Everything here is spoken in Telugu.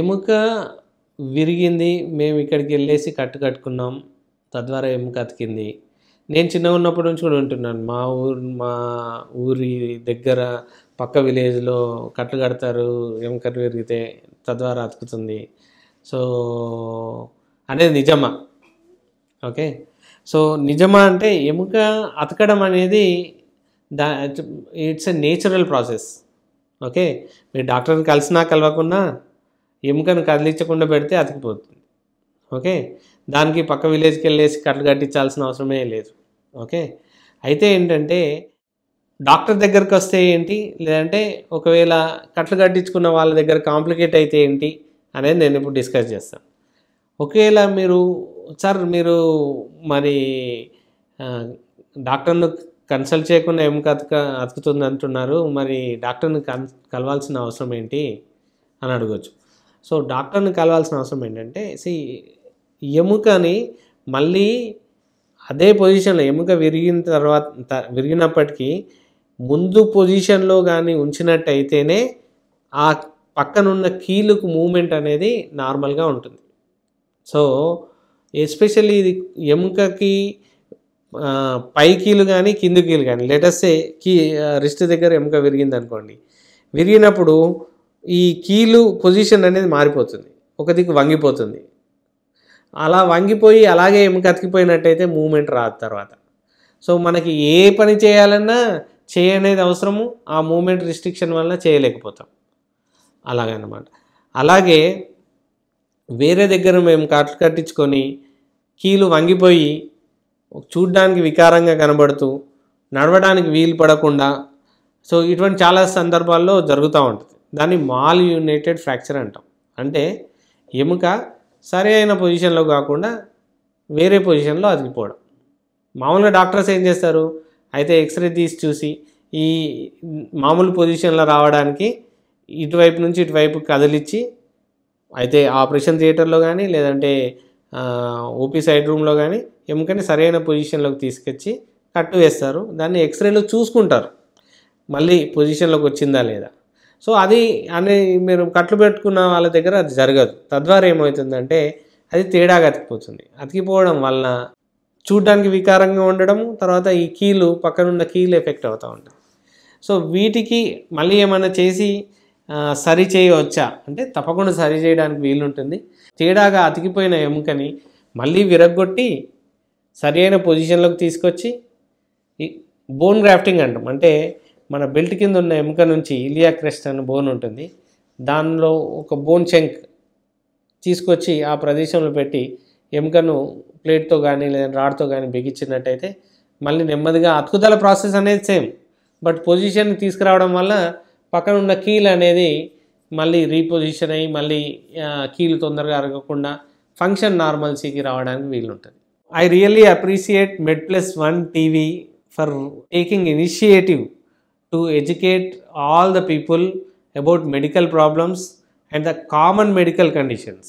ఎముక విరిగింది మేము ఇక్కడికి వెళ్ళేసి కట్టు కట్టుకున్నాం తద్వారా ఎముక అతికింది నేను చిన్నగా ఉన్నప్పటి నుంచి కూడా ఉంటున్నాను మా ఊరు మా ఊరి దగ్గర పక్క విలేజ్లో కట్టు కడతారు ఎముకలు విరిగితే తద్వారా అతుకుతుంది సో అనేది నిజమా ఓకే సో నిజమా అంటే ఎముక అతకడం అనేది దా it's a natural process okay మీరు డాక్టర్ని కలిసినా కలవకున్నా ఎముకను కదిలించకుండా పెడితే అతికిపోతుంది ఓకే దానికి పక్క విలేజ్కి వెళ్ళేసి కట్లు కట్టించాల్సిన అవసరమే లేదు ఓకే అయితే ఏంటంటే డాక్టర్ దగ్గరకు వస్తే ఏంటి లేదంటే ఒకవేళ కట్లు కట్టించుకున్న వాళ్ళ దగ్గర కాంప్లికేట్ అయితే ఏంటి అనేది నేను ఇప్పుడు డిస్కస్ చేస్తాను ఒకవేళ మీరు సార్ మీరు మరి డాక్టర్ను కన్సల్ట్ చేయకుండా ఎముక అతక అతుకుతుంది అంటున్నారు మరి డాక్టర్ని కన్ కలవాల్సిన అవసరం ఏంటి అని అడగచ్చు సో డాక్టర్ని కలవాల్సిన అవసరం ఏంటంటే సి ఎముకని మళ్ళీ అదే పొజిషన్లో ఎముక విరిగిన తర్వాత విరిగినప్పటికీ ముందు పొజిషన్లో కానీ ఉంచినట్టయితేనే ఆ పక్కనున్న కీలుకు మూమెంట్ అనేది నార్మల్గా ఉంటుంది సో ఎస్పెషల్లీ ఇది ఎముకకి పై కీలు కానీ కింది కీలు కానీ లేటెస్ట్ కీ రిస్ట్ దగ్గర ఎముక విరిగింది అనుకోండి విరిగినప్పుడు ఈ కీలు పొజిషన్ అనేది మారిపోతుంది ఒక దిక్కు వంగిపోతుంది అలా వంగిపోయి అలాగే ఎముక అతికిపోయినట్టయితే మూమెంట్ రాదు తర్వాత సో మనకి ఏ పని చేయాలన్నా చేయనేది అవసరము ఆ మూమెంట్ రిస్ట్రిక్షన్ వల్ల చేయలేకపోతాం అలాగనమాట అలాగే వేరే దగ్గర మేము కట్లు కట్టించుకొని కీలు వంగిపోయి చూడ్డానికి వికారంగా కనబడుతూ నడవడానికి వీలు పడకుండా సో ఇటువంటి చాలా సందర్భాల్లో జరుగుతూ ఉంటుంది దాన్ని మాల్ యునైటెడ్ ఫ్రాక్చర్ అంటాం అంటే ఎముక సరి అయిన పొజిషన్లో కాకుండా వేరే పొజిషన్లో అదిగిపోవడం మామూలుగా డాక్టర్స్ ఏం చేస్తారు అయితే ఎక్స్రే తీసి చూసి ఈ మామూలు పొజిషన్లో రావడానికి ఇటువైపు నుంచి ఇటువైపు కదిలిచ్చి అయితే ఆపరేషన్ థియేటర్లో కానీ లేదంటే ఓపీ సైడ్ రూమ్లో కానీ ఎముకని సరైన పొజిషన్లోకి తీసుకొచ్చి కట్టు వేస్తారు దాన్ని ఎక్స్రేలో చూసుకుంటారు మళ్ళీ పొజిషన్లోకి వచ్చిందా లేదా సో అది అని మీరు కట్లు పెట్టుకున్న వాళ్ళ దగ్గర అది జరగదు తద్వారా ఏమవుతుందంటే అది తేడాగా అతికిపోతుంది అతికిపోవడం వల్ల చూడడానికి వికారంగా ఉండడం తర్వాత ఈ కీలు పక్కనున్న కీలు ఎఫెక్ట్ అవుతూ ఉంటుంది సో వీటికి మళ్ళీ ఏమైనా చేసి సరి చేయవచ్చా అంటే తప్పకుండా సరి చేయడానికి వీలుంటుంది తేడాగా అతికిపోయిన ఎముకని మళ్ళీ విరగ్గొట్టి సరి అయిన పొజిషన్లోకి తీసుకొచ్చి బోన్ గ్రాఫ్టింగ్ అంటాం అంటే మన బెల్ట్ కింద ఉన్న ఎముక నుంచి ఇలియా క్రెస్ట్ అనే బోన్ ఉంటుంది దానిలో ఒక బోన్ చెంక్ తీసుకొచ్చి ఆ ప్రదేశంలో పెట్టి ఎముకను ప్లేట్తో కానీ లేదా రాడ్తో కానీ బిగించినట్టయితే మళ్ళీ నెమ్మదిగా అతుకుదల ప్రాసెస్ అనేది సేమ్ బట్ పొజిషన్ తీసుకురావడం వల్ల పక్కన ఉన్న కీల్ అనేది మళ్ళీ రీపొజిషన్ అయ్యి మళ్ళీ కీలు తొందరగా అరగకుండా ఫంక్షన్ నార్మల్సీకి రావడానికి వీలుంటుంది I really appreciate Med plus one TV for taking initiative to educate all the people about medical problems and the common medical conditions.